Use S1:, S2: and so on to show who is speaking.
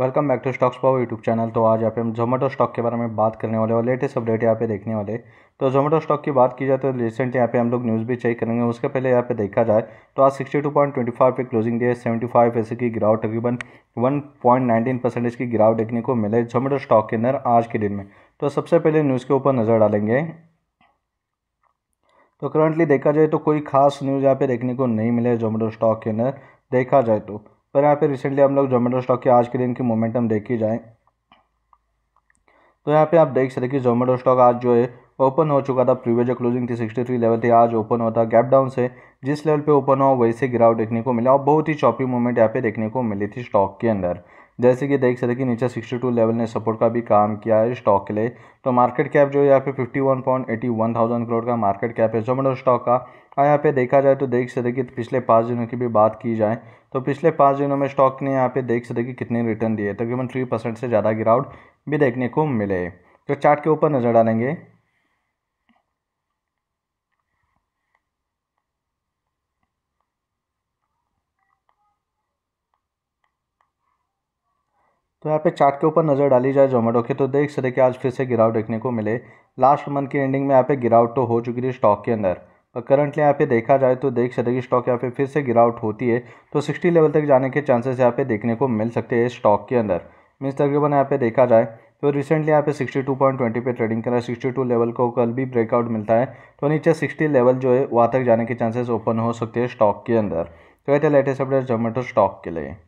S1: welcome back to stocks power YouTube channel तो आज यहाँ पे हम जोमेटो स्टॉक के बारे में बात करने वाले और लेटेस्ट अपडेट यहाँ पे देखने वाले तो जोमेटो स्टॉक की बात की जाए तो रिसेंट यहाँ पे हम लोग न्यूज़ भी चेक करेंगे उसके पहले यहाँ पे देखा जाए तो आज 62.25 पे क्लोजिंग डे है फाइव पैसे की गिरावट तकरीबन नाइनटीन परसेंटेज की गिरावट देखने को मिले जोमेटो स्टॉक के अंदर आज के दिन में तो सबसे पहले न्यूज़ के ऊपर नज़र डालेंगे तो करंटली देखा जाए तो कोई खास न्यूज़ यहाँ पे देखने को नहीं मिले जोमेटो स्टॉक के अंदर देखा जाए तो पर यहाँ पे रिसेंटली हम लोग जोमेटो स्टॉक के आज के दिन की मोमेंटम देखी जाए तो यहाँ पे आप देख सकते कि जोमेटो स्टॉक आज जो है ओपन हो चुका था प्रीवियस जो क्लोजिंग थी सिक्सटी थ्री लेवल थी आज ओपन हुआ था गैप डाउन से जिस लेवल पे ओपन हुआ वैसे गिराव देखने को मिला और बहुत ही चौपी मूवमेंट यहाँ पे देखने को मिली थी स्टॉक के अंदर जैसे कि देख सकते कि नीचे 62 लेवल ने सपोर्ट का भी काम किया है स्टॉक के लिए तो मार्केट कैप जो है यहाँ पे वन थाउजेंड करोड़ का मार्केट कैप है जोमेटो स्टॉक का और यहाँ पे देखा जाए तो देख सकते कि पिछले पाँच दिनों की भी बात की जाए तो पिछले पाँच दिनों में स्टॉक ने यहाँ पे देख सकते कि कितने रिटर्न दिए तकरीबन थ्री परसेंट से ज़्यादा गिरावट भी देखने को मिले तो चार्ट के ऊपर नज़र डालेंगे तो यहाँ पे चार्ट के ऊपर नज़र डाली जाए जोमेटो के तो देख सकते कि आज फिर से गिरावट देखने को मिले लास्ट मंथ की एंडिंग में यहाँ पे गिरावट तो हो चुकी थी स्टॉक के अंदर पर करंटली यहाँ पे देखा जाए तो देख सकते कि स्टॉक यहाँ पे फिर से गिरावट होती है तो सिक्सटी लेवल तक जाने के चांसेस यहाँ पे देखने को मिल सकते हैं स्टॉक के अंदर मीन्स तकरीबन यहाँ पे देखा जाए तो रिसेंटली यहाँ पे ट्वेंटी पे ट्रेडिंग कर रहा है लेवल को कल भी ब्रेकआउट मिलता है तो नीचे सिक्सटी लेवल जो है वहाँ तक जाने के चांसेस ओपन हो सकते हैं स्टॉक के अंदर तो ये थे लेटेस्ट अपडेट जोमेटो स्टॉक के लिए